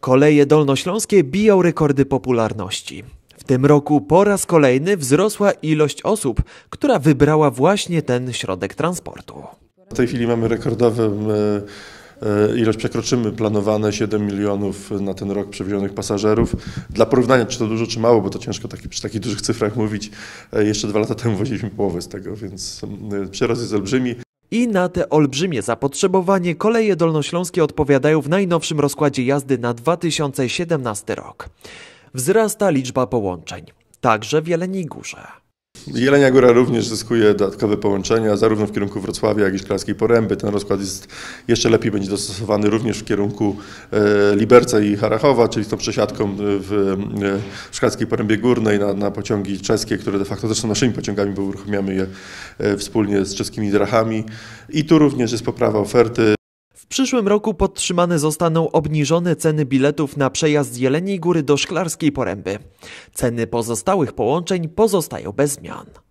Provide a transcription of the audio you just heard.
Koleje dolnośląskie biją rekordy popularności. W tym roku po raz kolejny wzrosła ilość osób, która wybrała właśnie ten środek transportu. W tej chwili mamy rekordową e, e, ilość, przekroczymy planowane 7 milionów na ten rok przewiezionych pasażerów. Dla porównania, czy to dużo, czy mało, bo to ciężko taki, przy takich dużych cyfrach mówić. E, jeszcze dwa lata temu woziliśmy połowę z tego, więc przyrost jest olbrzymi. I na te olbrzymie zapotrzebowanie koleje dolnośląskie odpowiadają w najnowszym rozkładzie jazdy na 2017 rok. Wzrasta liczba połączeń, także w Jeleniej Górze. Jelenia Góra również zyskuje dodatkowe połączenia, zarówno w kierunku Wrocławia, jak i Szklarskiej Poręby. Ten rozkład jest jeszcze lepiej będzie dostosowany również w kierunku e, Liberca i Harachowa, czyli z tą przesiadką e, e, w Szklarskiej Porębie Górnej na, na pociągi czeskie, które de facto też są naszymi pociągami, bo uruchamiamy je wspólnie z czeskimi drachami. I tu również jest poprawa oferty przyszłym roku podtrzymane zostaną obniżone ceny biletów na przejazd z Jeleniej Góry do Szklarskiej Poręby. Ceny pozostałych połączeń pozostają bez zmian.